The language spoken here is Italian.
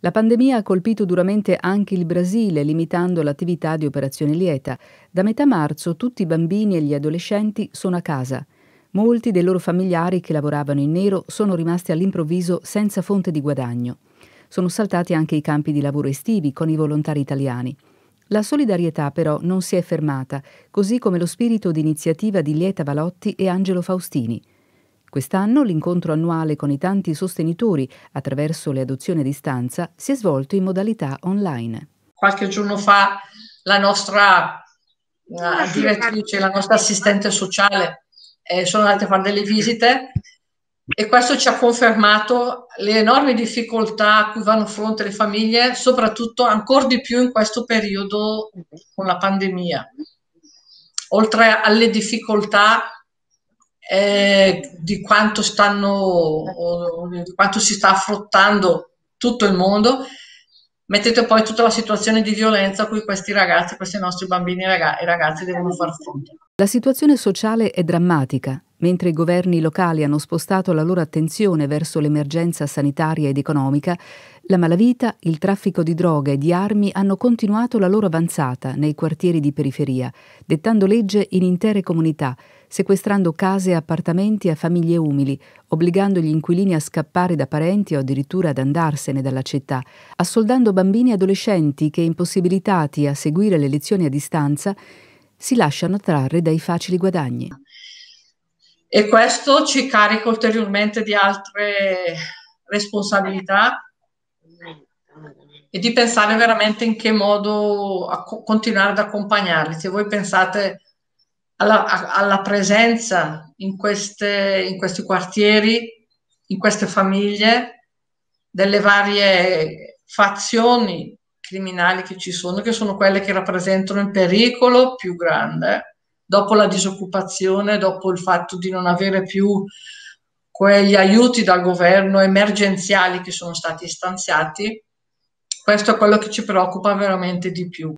La pandemia ha colpito duramente anche il Brasile, limitando l'attività di operazione lieta. Da metà marzo tutti i bambini e gli adolescenti sono a casa. Molti dei loro familiari che lavoravano in nero sono rimasti all'improvviso senza fonte di guadagno. Sono saltati anche i campi di lavoro estivi con i volontari italiani. La solidarietà però non si è fermata, così come lo spirito di iniziativa di Lieta Valotti e Angelo Faustini. Quest'anno l'incontro annuale con i tanti sostenitori attraverso le adozioni a distanza si è svolto in modalità online. Qualche giorno fa la nostra uh, direttrice, la nostra assistente sociale, eh, sono andate a fare delle visite e questo ci ha confermato le enormi difficoltà a cui vanno a fronte le famiglie, soprattutto ancora di più in questo periodo con la pandemia. Oltre alle difficoltà eh, di quanto stanno di quanto si sta affrontando tutto il mondo mettete poi tutta la situazione di violenza a cui questi ragazzi, questi nostri bambini e ragazzi devono far fronte. La situazione sociale è drammatica. Mentre i governi locali hanno spostato la loro attenzione verso l'emergenza sanitaria ed economica, la malavita, il traffico di droga e di armi hanno continuato la loro avanzata nei quartieri di periferia, dettando legge in intere comunità, sequestrando case e appartamenti a famiglie umili, obbligando gli inquilini a scappare da parenti o addirittura ad andarsene dalla città, assoldando bambini e adolescenti che, impossibilitati a seguire le lezioni a distanza, si lasciano trarre dai facili guadagni. E questo ci carica ulteriormente di altre responsabilità e di pensare veramente in che modo continuare ad accompagnarli. Se voi pensate alla, alla presenza in, queste, in questi quartieri, in queste famiglie, delle varie fazioni criminali che ci sono, che sono quelle che rappresentano il pericolo più grande dopo la disoccupazione, dopo il fatto di non avere più quegli aiuti dal governo emergenziali che sono stati stanziati. Questo è quello che ci preoccupa veramente di più.